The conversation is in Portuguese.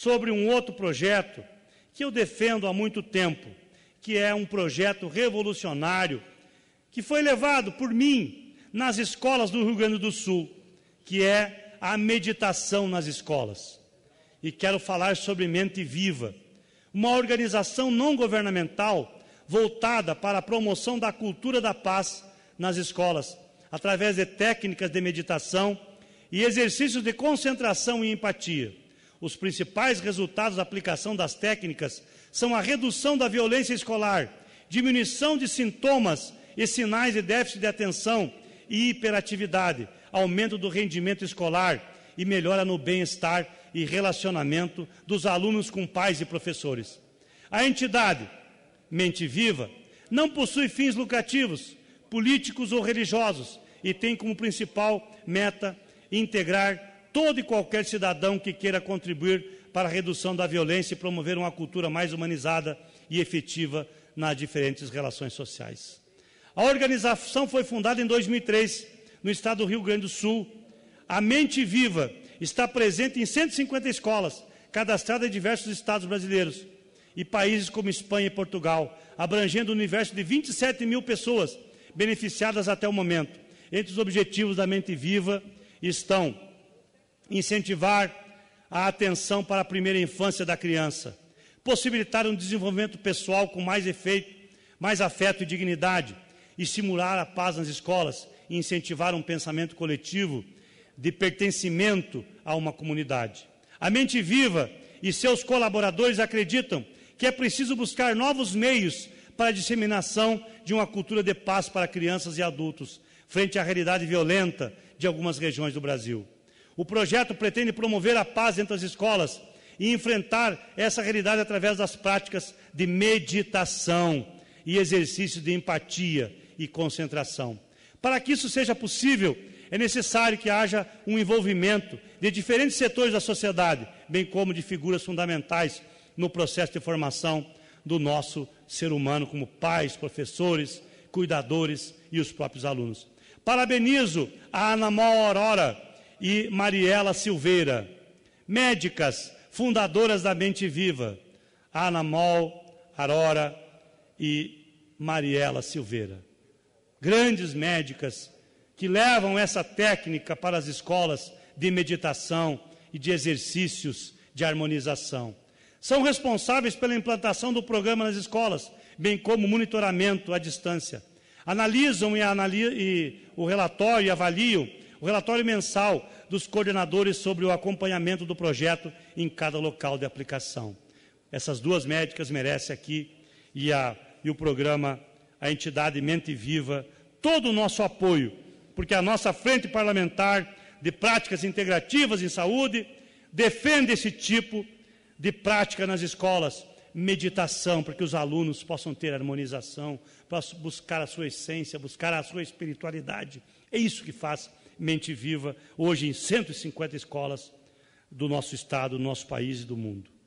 sobre um outro projeto que eu defendo há muito tempo, que é um projeto revolucionário que foi levado por mim nas escolas do Rio Grande do Sul, que é a meditação nas escolas. E quero falar sobre Mente Viva, uma organização não governamental voltada para a promoção da cultura da paz nas escolas, através de técnicas de meditação e exercícios de concentração e empatia. Os principais resultados da aplicação das técnicas são a redução da violência escolar, diminuição de sintomas e sinais de déficit de atenção e hiperatividade, aumento do rendimento escolar e melhora no bem-estar e relacionamento dos alunos com pais e professores. A entidade Mente Viva não possui fins lucrativos, políticos ou religiosos e tem como principal meta integrar todo e qualquer cidadão que queira contribuir para a redução da violência e promover uma cultura mais humanizada e efetiva nas diferentes relações sociais. A organização foi fundada em 2003 no estado do Rio Grande do Sul. A Mente Viva está presente em 150 escolas, cadastrada em diversos estados brasileiros e países como Espanha e Portugal, abrangendo um universo de 27 mil pessoas beneficiadas até o momento. Entre os objetivos da Mente Viva estão incentivar a atenção para a primeira infância da criança, possibilitar um desenvolvimento pessoal com mais efeito, mais afeto e dignidade, e estimular a paz nas escolas e incentivar um pensamento coletivo de pertencimento a uma comunidade. A mente viva e seus colaboradores acreditam que é preciso buscar novos meios para a disseminação de uma cultura de paz para crianças e adultos, frente à realidade violenta de algumas regiões do Brasil. O projeto pretende promover a paz entre as escolas e enfrentar essa realidade através das práticas de meditação e exercício de empatia e concentração. Para que isso seja possível, é necessário que haja um envolvimento de diferentes setores da sociedade, bem como de figuras fundamentais no processo de formação do nosso ser humano, como pais, professores, cuidadores e os próprios alunos. Parabenizo a Ana Mó Aurora e Mariela Silveira, médicas fundadoras da Mente Viva, Ana Mol, Arora e Mariela Silveira. Grandes médicas que levam essa técnica para as escolas de meditação e de exercícios de harmonização. São responsáveis pela implantação do programa nas escolas, bem como monitoramento à distância. Analisam e, analis e o relatório e avaliam o relatório mensal dos coordenadores sobre o acompanhamento do projeto em cada local de aplicação. Essas duas médicas merecem aqui e, a, e o programa, a entidade Mente Viva, todo o nosso apoio, porque a nossa frente parlamentar de práticas integrativas em saúde defende esse tipo de prática nas escolas, meditação, para que os alunos possam ter harmonização, para buscar a sua essência, buscar a sua espiritualidade. É isso que faz Mente Viva, hoje em 150 escolas do nosso estado, do nosso país e do mundo.